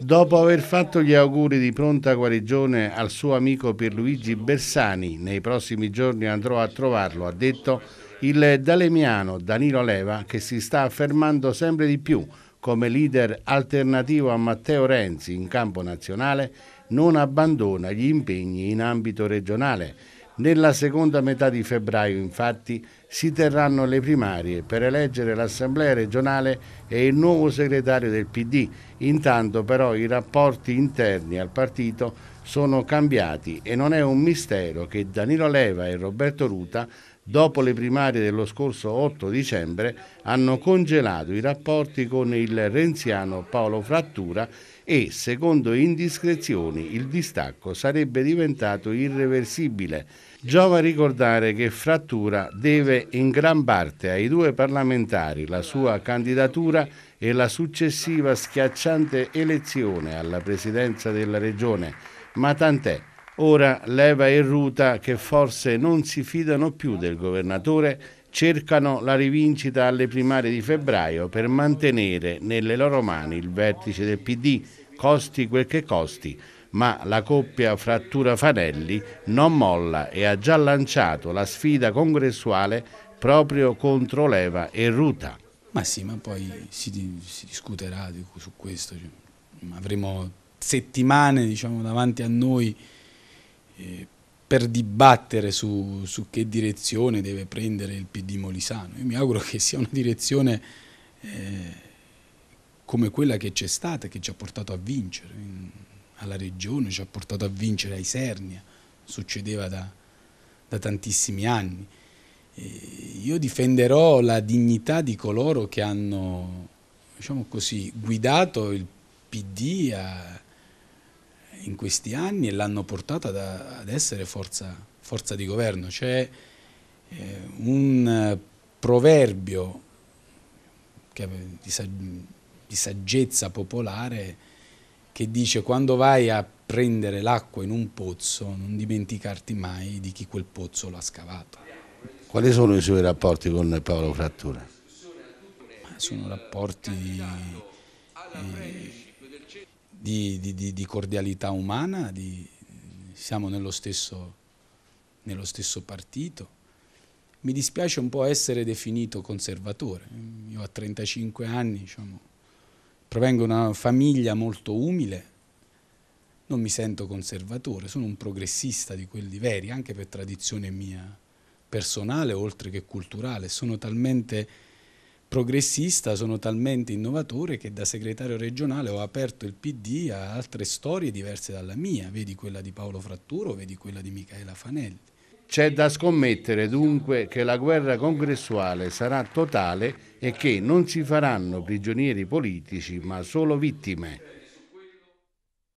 Dopo aver fatto gli auguri di pronta guarigione al suo amico Pierluigi Bersani, nei prossimi giorni andrò a trovarlo, ha detto il dalemiano Danilo Leva che si sta affermando sempre di più come leader alternativo a Matteo Renzi in campo nazionale, non abbandona gli impegni in ambito regionale nella seconda metà di febbraio, infatti, si terranno le primarie per eleggere l'Assemblea regionale e il nuovo segretario del PD. Intanto però i rapporti interni al partito sono cambiati e non è un mistero che Danilo Leva e Roberto Ruta dopo le primarie dello scorso 8 dicembre, hanno congelato i rapporti con il renziano Paolo Frattura e, secondo indiscrezioni, il distacco sarebbe diventato irreversibile. Giova ricordare che Frattura deve in gran parte ai due parlamentari la sua candidatura e la successiva schiacciante elezione alla presidenza della Regione, ma tant'è. Ora Leva e Ruta, che forse non si fidano più del governatore, cercano la rivincita alle primarie di febbraio per mantenere nelle loro mani il vertice del PD, costi quel che costi, ma la coppia Frattura Fanelli non molla e ha già lanciato la sfida congressuale proprio contro Leva e Ruta. Ma sì, ma poi si, si discuterà su questo, cioè, avremo settimane diciamo, davanti a noi eh, per dibattere su, su, che direzione deve prendere il PD molisano. Io mi auguro che sia una direzione eh, come quella che c'è stata, che ci ha portato a vincere in, alla regione, ci ha portato a vincere ai Sernia, succedeva da, da tantissimi anni. E io difenderò la dignità di coloro che hanno, diciamo così, guidato il PD a in questi anni e l'hanno portata da, ad essere forza, forza di governo. C'è eh, un eh, proverbio che, di, di saggezza popolare che dice quando vai a prendere l'acqua in un pozzo non dimenticarti mai di chi quel pozzo l'ha scavato. Quali sono i suoi rapporti con Paolo Frattura? Ma sono rapporti di, di, di, di cordialità umana, siamo nello stesso, nello stesso partito. Mi dispiace un po' essere definito conservatore, io a 35 anni diciamo, provengo da una famiglia molto umile, non mi sento conservatore, sono un progressista di quelli veri, anche per tradizione mia personale oltre che culturale, sono talmente progressista, sono talmente innovatore che da segretario regionale ho aperto il PD a altre storie diverse dalla mia, vedi quella di Paolo Fratturo, vedi quella di Michaela Fanelli. C'è da scommettere dunque che la guerra congressuale sarà totale e che non si faranno prigionieri politici ma solo vittime.